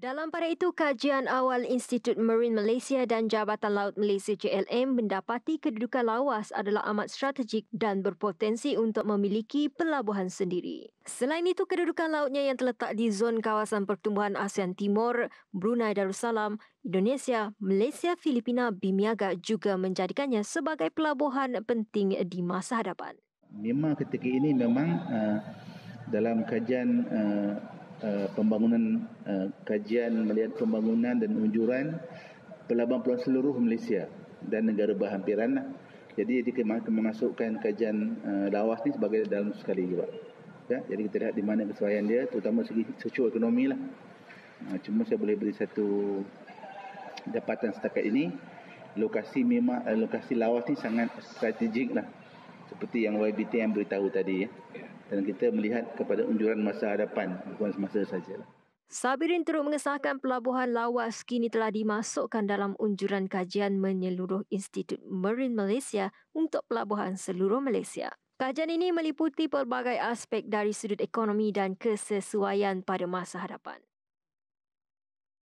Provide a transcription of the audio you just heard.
Dalam pada itu, kajian awal Institut Marine Malaysia dan Jabatan Laut Malaysia JLM mendapati kedudukan lawas adalah amat strategik dan berpotensi untuk memiliki pelabuhan sendiri. Selain itu, kedudukan lautnya yang terletak di zon kawasan pertumbuhan ASEAN Timur, Brunei Darussalam, Indonesia, Malaysia, Filipina, Bimiaga juga menjadikannya sebagai pelabuhan penting di masa hadapan. Memang ketika ini memang uh, dalam kajian uh, Eh, pembangunan uh, kajian melihat pembangunan dan unjuran pelabuhan pelabuhan seluruh Malaysia dan negara berhampiran. Jadi dia memasukkan kajian uh, lawas ni sebagai dalam sekali juga. Ya, jadi kita lihat di mana kesesuaian dia terutama segi sosio ekonomi lah. Uh, cuma saya boleh beri satu dapatan setakat ini lokasi memang uh, lokasi lawas ni sangat strategik lah seperti yang YBT yang beritahu tadi ya dan kita melihat kepada unjuran masa hadapan bukan semasa saja. Sabirin turut mengesahkan pelabuhan lawas kini telah dimasukkan dalam unjuran kajian menyeluruh Institut Marine Malaysia untuk pelabuhan seluruh Malaysia. Kajian ini meliputi pelbagai aspek dari sudut ekonomi dan kesesuaian pada masa hadapan.